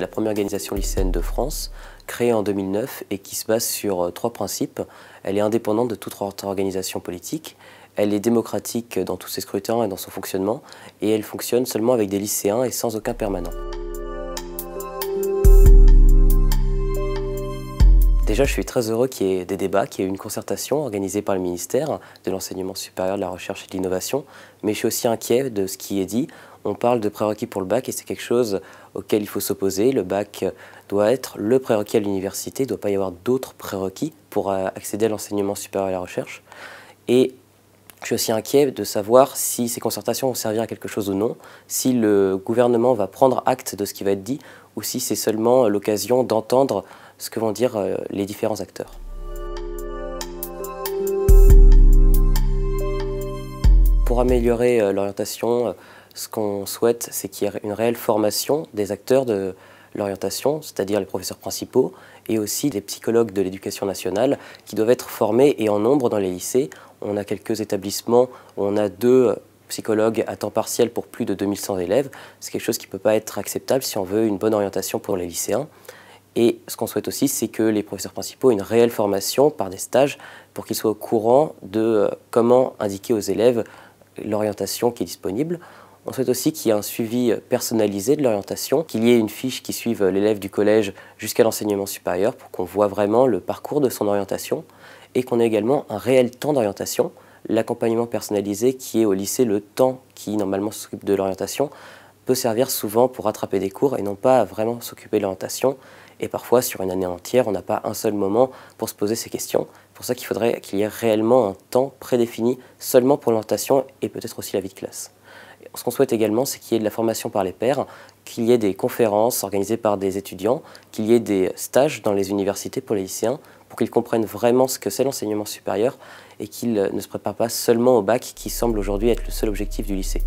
c'est la première organisation lycéenne de France, créée en 2009 et qui se base sur euh, trois principes. Elle est indépendante de toute organisation politique, elle est démocratique dans tous ses scrutins et dans son fonctionnement, et elle fonctionne seulement avec des lycéens et sans aucun permanent. Déjà, je suis très heureux qu'il y ait des débats, qu'il y ait une concertation organisée par le ministère de l'Enseignement supérieur, de la Recherche et de l'Innovation, mais je suis aussi inquiet de ce qui est dit on parle de prérequis pour le bac et c'est quelque chose auquel il faut s'opposer. Le bac doit être le prérequis à l'université, il ne doit pas y avoir d'autres prérequis pour euh, accéder à l'enseignement supérieur et à la recherche. Et je suis aussi inquiet de savoir si ces concertations vont servir à quelque chose ou non, si le gouvernement va prendre acte de ce qui va être dit ou si c'est seulement l'occasion d'entendre ce que vont dire euh, les différents acteurs. Pour améliorer euh, l'orientation, ce qu'on souhaite, c'est qu'il y ait une réelle formation des acteurs de l'orientation, c'est-à-dire les professeurs principaux, et aussi des psychologues de l'éducation nationale qui doivent être formés et en nombre dans les lycées. On a quelques établissements où on a deux psychologues à temps partiel pour plus de 2100 élèves. C'est quelque chose qui ne peut pas être acceptable si on veut une bonne orientation pour les lycéens. Et ce qu'on souhaite aussi, c'est que les professeurs principaux aient une réelle formation par des stages pour qu'ils soient au courant de euh, comment indiquer aux élèves l'orientation qui est disponible. On souhaite aussi qu'il y ait un suivi personnalisé de l'orientation, qu'il y ait une fiche qui suive l'élève du collège jusqu'à l'enseignement supérieur pour qu'on voit vraiment le parcours de son orientation et qu'on ait également un réel temps d'orientation. L'accompagnement personnalisé qui est au lycée le temps qui normalement s'occupe de l'orientation peut servir souvent pour rattraper des cours et non pas vraiment s'occuper de l'orientation. Et parfois, sur une année entière, on n'a pas un seul moment pour se poser ces questions. C'est pour ça qu'il faudrait qu'il y ait réellement un temps prédéfini seulement pour l'orientation et peut-être aussi la vie de classe. Ce qu'on souhaite également, c'est qu'il y ait de la formation par les pairs, qu'il y ait des conférences organisées par des étudiants, qu'il y ait des stages dans les universités pour les lycéens, pour qu'ils comprennent vraiment ce que c'est l'enseignement supérieur et qu'ils ne se préparent pas seulement au bac qui semble aujourd'hui être le seul objectif du lycée.